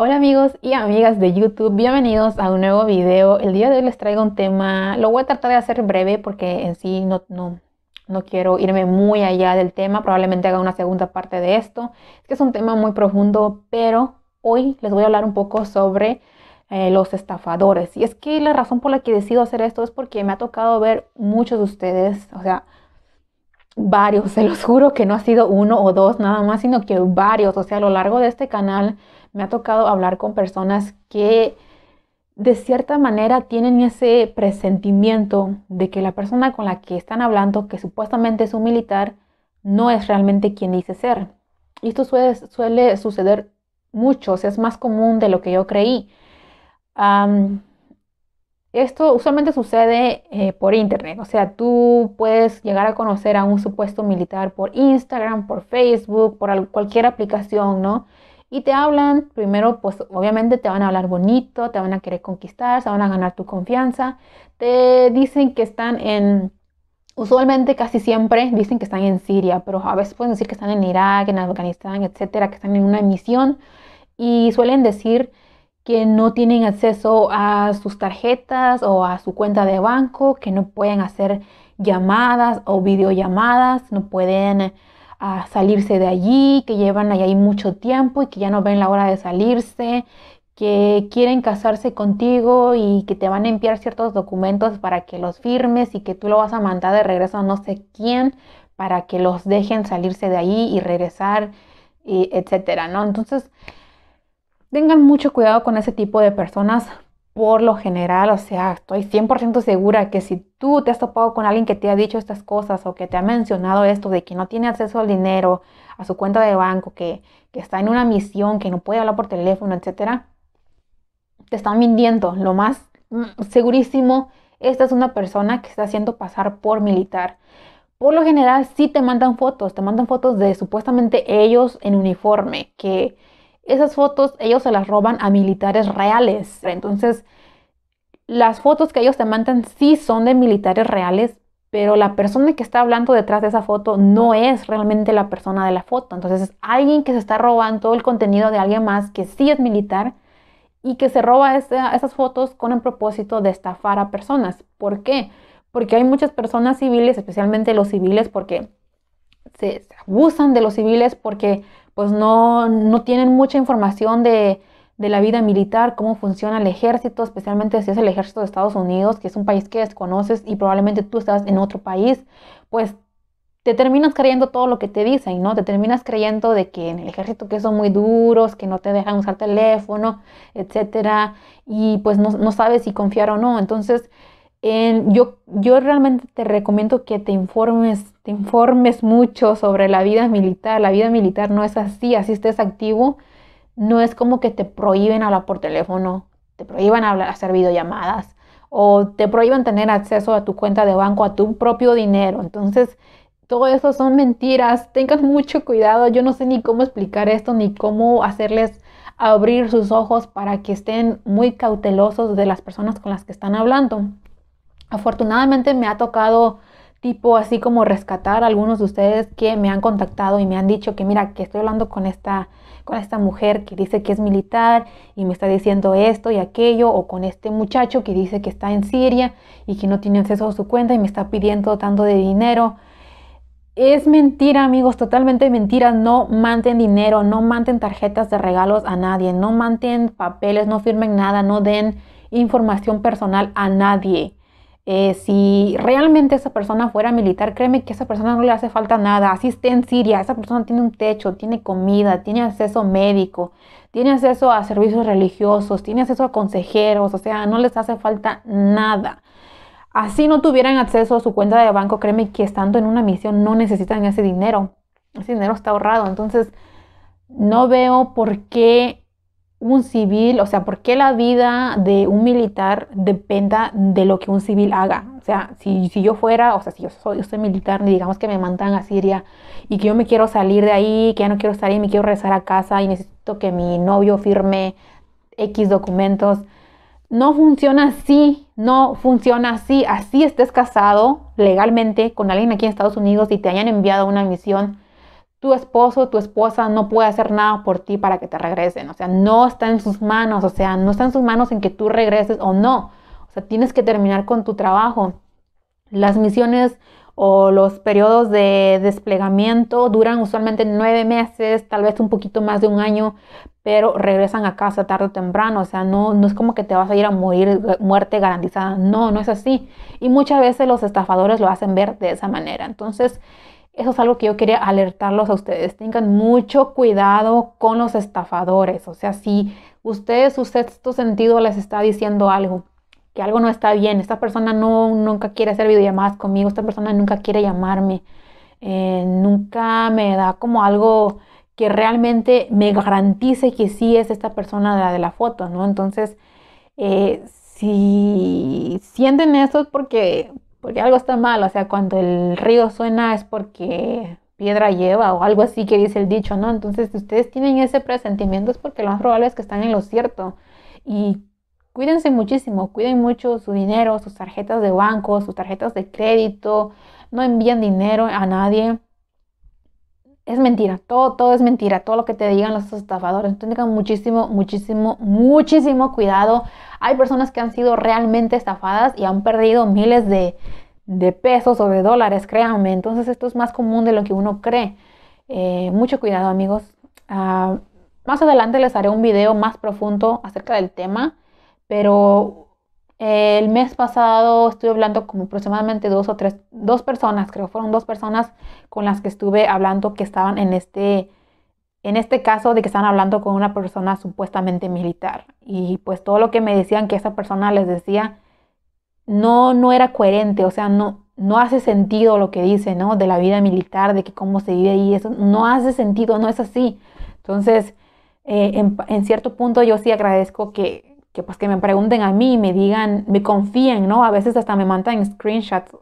Hola amigos y amigas de YouTube, bienvenidos a un nuevo video. El día de hoy les traigo un tema, lo voy a tratar de hacer breve porque en sí no, no, no quiero irme muy allá del tema, probablemente haga una segunda parte de esto. Es que es un tema muy profundo, pero hoy les voy a hablar un poco sobre eh, los estafadores. Y es que la razón por la que decido hacer esto es porque me ha tocado ver muchos de ustedes, o sea, varios, se los juro que no ha sido uno o dos nada más, sino que varios, o sea, a lo largo de este canal me ha tocado hablar con personas que de cierta manera tienen ese presentimiento de que la persona con la que están hablando, que supuestamente es un militar, no es realmente quien dice ser. Y esto suele, suceder mucho, o sea, es más común de lo que yo creí. esto usualmente sucede eh, por internet, o sea, tú puedes llegar a conocer a un supuesto militar por Instagram, por Facebook, por cualquier aplicación, ¿no? y te hablan, primero pues obviamente te van a hablar bonito, te van a querer conquistar, se van a ganar tu confianza, te dicen que están en... Usualmente casi siempre dicen que están en Siria, pero a veces pueden decir que están en Irak, en Afganistán, etcétera, que están en una misión y suelen decir que no tienen acceso a sus tarjetas o a su cuenta de banco, que no pueden hacer llamadas o videollamadas, no pueden a salirse de allí, que llevan ahí mucho tiempo y que ya no ven la hora de salirse, que quieren casarse contigo y que te van a enviar ciertos documentos para que los firmes y que tú lo vas a mandar de regreso a no sé quién para que los dejen salirse de ahí y regresar, y eh, etcétera, ¿no? Entonces, tengan mucho cuidado con ese tipo de personas por lo general, o sea, estoy 100% segura que si tú te has topado con alguien que te ha dicho estas cosas o que te ha mencionado esto de que no tiene acceso al dinero, a su cuenta de banco, que, está en una misión, que no puede hablar por teléfono, etc., te están mintiendo. Lo más mm, segurísimo, esta es una persona que está haciendo pasar por militar. Por lo general, sí te mandan fotos, te mandan fotos de supuestamente ellos en uniforme, que esas fotos ellos se las roban a militares reales. Entonces, las fotos que ellos te mandan sí son de militares reales, pero la persona que está hablando detrás de esa foto no es realmente la persona de la foto. Entonces es alguien que se está robando el contenido de alguien más que sí es militar y que se roba esas fotos con el propósito de estafar a personas. ¿Por qué? Porque hay muchas personas civiles, especialmente los civiles, porque se abusan de los civiles porque pues no, tienen mucha información de, la vida militar, cómo funciona el ejército, especialmente si es el ejército de Estados Unidos, que es un país que desconoces y probablemente tú estás en otro país, pues te terminas creyendo todo lo que te dicen, ¿no? Te terminas creyendo de que en el ejército que son muy duros, que no te dejan usar teléfono, etcétera, y pues no, no sabes si confiar o no. Entonces, yo, yo realmente te recomiendo que te informes, te informes mucho sobre la vida militar. La vida militar no es así, así estés activo. No es como que te prohíben hablar por teléfono, te prohíban hacer videollamadas o te prohíban tener acceso a tu cuenta de banco, a tu propio dinero. Entonces, todo eso son mentiras. Tengan mucho cuidado. Yo no sé ni cómo explicar esto, ni cómo hacerles abrir sus ojos para que estén muy cautelosos de las personas con las que están hablando. Afortunadamente me ha tocado tipo así como rescatar a algunos de ustedes que me han contactado y me han dicho que mira, que estoy hablando con esta con esta mujer que dice que es militar y me está diciendo esto y aquello, o con este muchacho que dice que está en Siria y que no tiene acceso a su cuenta y me está pidiendo tanto de dinero. Es mentira, amigos, totalmente mentira. No manten dinero, no manten tarjetas de regalos a nadie, no manten papeles, no firmen nada, no den información personal a nadie. Eh, si realmente esa persona fuera militar, créeme que a esa persona no le hace falta nada. Así esté en Siria, esa persona tiene un techo, tiene comida, tiene acceso médico, tiene acceso a servicios religiosos, tiene acceso a consejeros, o sea, no les hace falta nada. Así no tuvieran acceso a su cuenta de banco, créeme que estando en una misión no necesitan ese dinero. Ese dinero está ahorrado. Entonces, no veo por qué un civil, o sea, por qué la vida de un militar dependa de lo que un civil haga. O sea, si, yo fuera, o sea, si yo soy, yo soy militar, digamos que me mandan a Siria y que yo me quiero salir de ahí, que ya no quiero salir, me quiero regresar a casa y necesito que mi novio firme X documentos. No funciona así, no funciona así. Así estés casado legalmente con alguien aquí en Estados Unidos y te hayan enviado una misión tu esposo, tu esposa no puede hacer nada por ti para que te regresen. O sea, no está en sus manos, o sea, no está en sus manos en que tú regreses o no. O sea, tienes que terminar con tu trabajo. Las misiones o los periodos de desplegamiento duran usualmente nueve meses, tal vez un poquito más de un año, pero regresan a casa tarde o temprano. O sea, no, no es como que te vas a ir a morir muerte garantizada. No, no es así. Y muchas veces los estafadores lo hacen ver de esa manera. Entonces, eso es algo que yo quería alertarlos a ustedes. Tengan mucho cuidado con los estafadores. O sea, si ustedes, su sexto sentido les está diciendo algo, que algo no está bien, esta persona no, nunca quiere hacer videollamadas conmigo, esta persona nunca quiere llamarme, eh, nunca me da como algo que realmente me garantice que sí es esta persona de la foto, ¿no? Entonces, eh, si sienten eso es porque porque algo está mal, o sea, cuando el río suena es porque piedra lleva o algo así que dice el dicho, ¿no? Entonces, si ustedes tienen ese presentimiento es porque lo más probable es que están en lo cierto. Y cuídense muchísimo, cuiden mucho su dinero, sus tarjetas de banco, sus tarjetas de crédito, no envían dinero a nadie. Es mentira, todo, todo es mentira, todo lo que te digan los estafadores. Entonces tengan muchísimo, muchísimo, muchísimo cuidado hay personas que han sido realmente estafadas y han perdido miles de, pesos o de dólares, créanme. Entonces esto es más común de lo que uno cree. Eh, mucho cuidado amigos. Ah, más adelante les haré un video más profundo acerca del tema, pero el mes pasado estuve hablando con aproximadamente dos o tres, dos personas, creo fueron dos personas con las que estuve hablando que estaban en este en este caso de que están hablando con una persona supuestamente militar y pues todo lo que me decían que esa persona les decía no no era coherente, o sea, no no hace sentido lo que dice, ¿no? De la vida militar, de que cómo se vive ahí, eso no hace sentido, no es así. Entonces, eh, en, cierto punto yo sí agradezco que, pues, que me pregunten a mí, me digan, me confíen, ¿no? A veces hasta me mandan screenshots,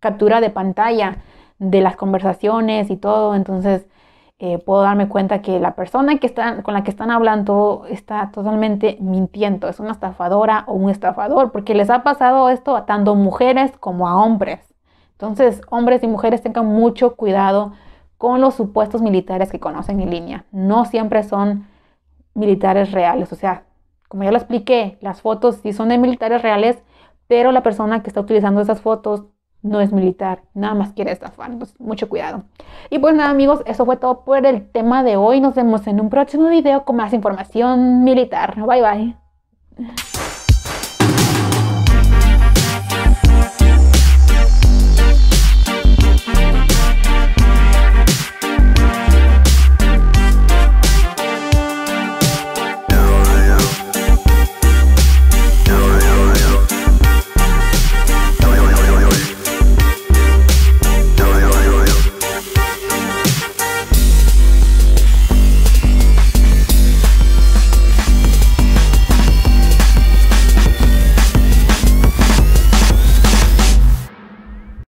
captura de pantalla de las conversaciones y todo, entonces eh, puedo darme cuenta que la persona que con la que están hablando está totalmente mintiendo, es una estafadora o un estafador, porque les ha pasado esto a tanto mujeres como a hombres. Entonces, hombres y mujeres tengan mucho cuidado con los supuestos militares que conocen en línea. No siempre son militares reales, o sea, como ya lo expliqué, las fotos sí son de militares reales, pero la persona que está utilizando esas fotos no es militar, nada más quiere estafar, Pues mucho cuidado. Y pues nada amigos, eso fue todo por el tema de hoy, nos vemos en un próximo video con más información militar. Bye bye.